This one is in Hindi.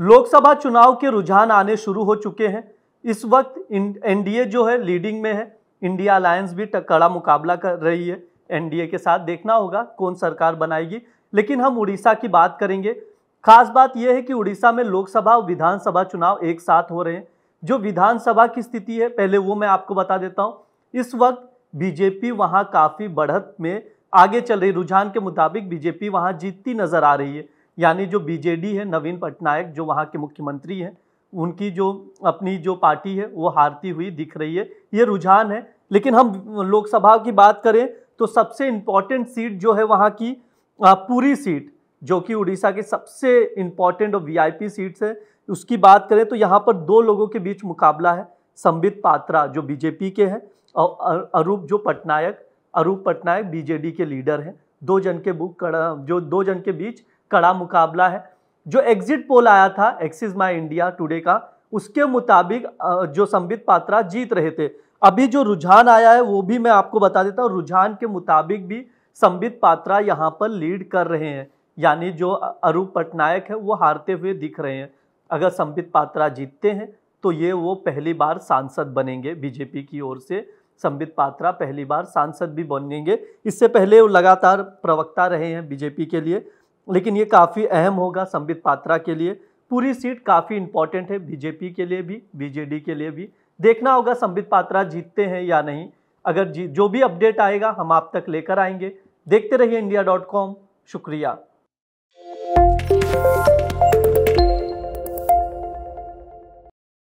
लोकसभा चुनाव के रुझान आने शुरू हो चुके हैं इस वक्त एनडीए जो है लीडिंग में है इंडिया अलायंस भी कड़ा मुकाबला कर रही है एनडीए के साथ देखना होगा कौन सरकार बनाएगी लेकिन हम उड़ीसा की बात करेंगे खास बात यह है कि उड़ीसा में लोकसभा और विधानसभा चुनाव एक साथ हो रहे हैं जो विधानसभा की स्थिति है पहले वो मैं आपको बता देता हूँ इस वक्त बीजेपी वहाँ काफ़ी बढ़त में आगे चल रही रुझान के मुताबिक बीजेपी वहाँ जीतती नजर आ रही है यानी जो बीजेडी है नवीन पटनायक जो वहाँ के मुख्यमंत्री हैं उनकी जो अपनी जो पार्टी है वो हारती हुई दिख रही है ये रुझान है लेकिन हम लोकसभा की बात करें तो सबसे इम्पॉर्टेंट सीट जो है वहाँ की पूरी सीट जो कि उड़ीसा की सबसे इम्पॉर्टेंट और वीआईपी सीट्स है उसकी बात करें तो यहाँ पर दो लोगों के बीच मुकाबला है संबित पात्रा जो बीजेपी के हैं और अरूप जो पटनायक अरूप पटनायक बीजेडी के लीडर हैं दो जन के बुक जो दो जन के बीच कड़ा मुकाबला है जो एग्जिट पोल आया था एक्सिस माई इंडिया टुडे का उसके मुताबिक जो संबित पात्रा जीत रहे थे अभी जो रुझान आया है वो भी मैं आपको बता देता हूँ रुझान के मुताबिक भी संबित पात्रा यहाँ पर लीड कर रहे हैं यानी जो अरूप पटनायक है वो हारते हुए दिख रहे हैं अगर संबित पात्रा जीतते हैं तो ये वो पहली बार सांसद बनेंगे बीजेपी की ओर से संबित पात्रा पहली बार सांसद भी बनेंगे इससे पहले वो लगातार प्रवक्ता रहे हैं बीजेपी के लिए लेकिन ये काफ़ी अहम होगा संबित पात्रा के लिए पूरी सीट काफ़ी इंपॉर्टेंट है बीजेपी के लिए भी बीजेडी के लिए भी देखना होगा संबित पात्रा जीतते हैं या नहीं अगर जी जो भी अपडेट आएगा हम आप तक लेकर आएंगे देखते रहिए इंडिया डॉट कॉम शुक्रिया